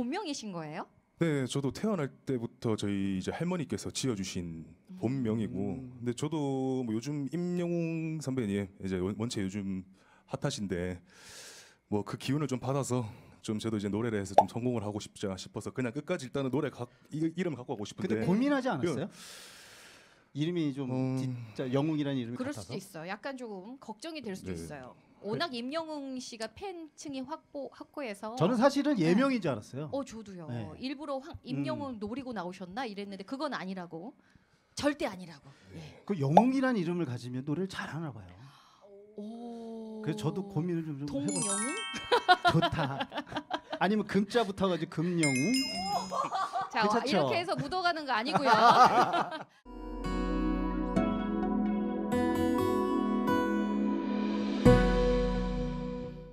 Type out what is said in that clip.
본명이신 거예요? 네, 저도 태어날 때부터 저희 이제 할머니께서 지어주신 음. 본명이고, 음. 근데 저도 뭐 요즘 임영웅 선배님 이제 원- 체 요즘 핫하신데 뭐 그 기운을 좀 받아서 좀 저도 이제 노래를 해서 좀 성공을 하고 싶지 않아 싶어서 그냥 끝까지 일단은 노래 각, 이, 이름 갖고 가고 싶은데 고민하지 않았어요? 예. 이름이 좀 음. 진짜 영웅이라는 이름이 그럴 같아서 수도 있어. 약간 조금 걱정이 될 수도 네. 있어요. 워낙 임영웅 씨가 팬층이 확보 확고해서 저는 사실은 네. 예명인 줄 알았어요. 어 저도요. 네. 일부러 황, 임영웅 음. 노리고 나오셨나 이랬는데 그건 아니라고. 절대 아니라고. 예. 그 영웅이라는 이름을 가지면 노래를 잘하나 봐요. 오. 그래서 저도 고민을 좀, 좀 해봤어요. 동영웅? 좋다. 아니면 금자 붙어가지고 금영웅. 자, 괜찮죠? 이렇게 해서 묻어가는 거 아니고요.